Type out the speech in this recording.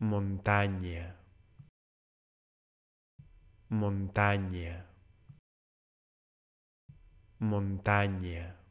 montaña, montaña, montaña.